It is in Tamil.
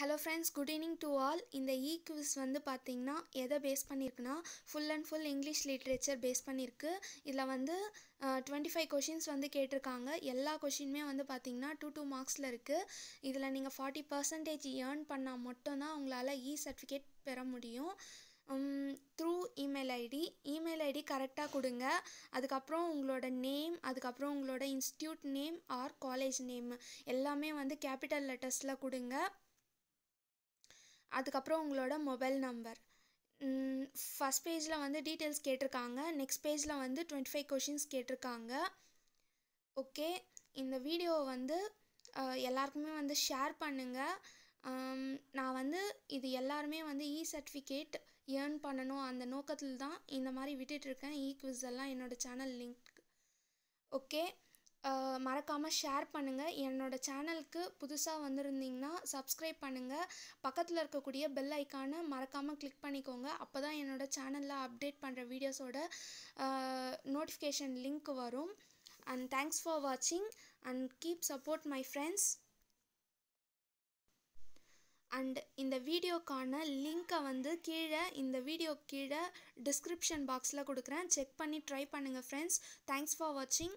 hello friends good evening to all இந்த இ வந்து பார்த்தீங்கன்னா எதை பேஸ் பண்ணியிருக்குன்னா full and full English literature base பண்ணியிருக்கு இதில் வந்து டுவெண்ட்டி ஃபைவ் கொஷின்ஸ் வந்து கேட்டிருக்காங்க எல்லா கொஷினுமே வந்து பார்த்தீங்கன்னா டூ டூ மார்க்ஸில் இருக்குது இதில் நீங்கள் ஃபார்ட்டி பர்சன்டேஜ் ஏர்ன் பண்ணால் மட்டும்தான் உங்களால் இ சர்டிஃபிகேட் பெற முடியும் through email ID email ID கரெக்டாக கொடுங்க அதுக்கப்புறம் உங்களோட நேம் அதுக்கப்புறம் உங்களோட institute name or college name எல்லாமே வந்து கேபிட்டல் லெட்டர்ஸில் கொடுங்க அதுக்கப்புறம் உங்களோட மொபைல் நம்பர் ஃபஸ்ட் பேஜில் வந்து டீட்டெயில்ஸ் கேட்டிருக்காங்க நெக்ஸ்ட் பேஜில் வந்து டுவெண்ட்டி ஃபைவ் கொஷின்ஸ் கேட்டிருக்காங்க ஓகே இந்த வீடியோவை வந்து எல்லாருக்குமே வந்து ஷேர் பண்ணுங்கள் நான் வந்து இது எல்லாருமே வந்து இ சர்டிஃபிகேட் ஏர்ன் பண்ணணும் அந்த நோக்கத்தில் தான் இந்த மாதிரி விட்டுட்ருக்கேன் இ குவிஸ் எல்லாம் என்னோடய சேனல் லிங்க் ஓகே மறக்காமல் ஷேர் பண்ணுங்கள் என்னோடய சேனலுக்கு புதுசாக வந்திருந்தீங்கன்னா சப்ஸ்கிரைப் பண்ணுங்கள் பக்கத்தில் இருக்கக்கூடிய பெல் ஐக்கானை மறக்காமல் கிளிக் பண்ணிக்கோங்க அப்போ தான் என்னோடய சேனலில் அப்டேட் பண்ணுற வீடியோஸோட நோட்டிஃபிகேஷன் லிங்க் வரும் அண்ட் தேங்க்ஸ் ஃபார் வாட்சிங் and keep support my friends and இந்த வீடியோக்கான லிங்க்கை வந்து கீழே இந்த வீடியோ கீழே டிஸ்கிரிப்ஷன் பாக்ஸில் கொடுக்குறேன் செக் பண்ணி ட்ரை பண்ணுங்கள் ஃப்ரெண்ட்ஸ் தேங்க்ஸ் ஃபார் வாட்சிங்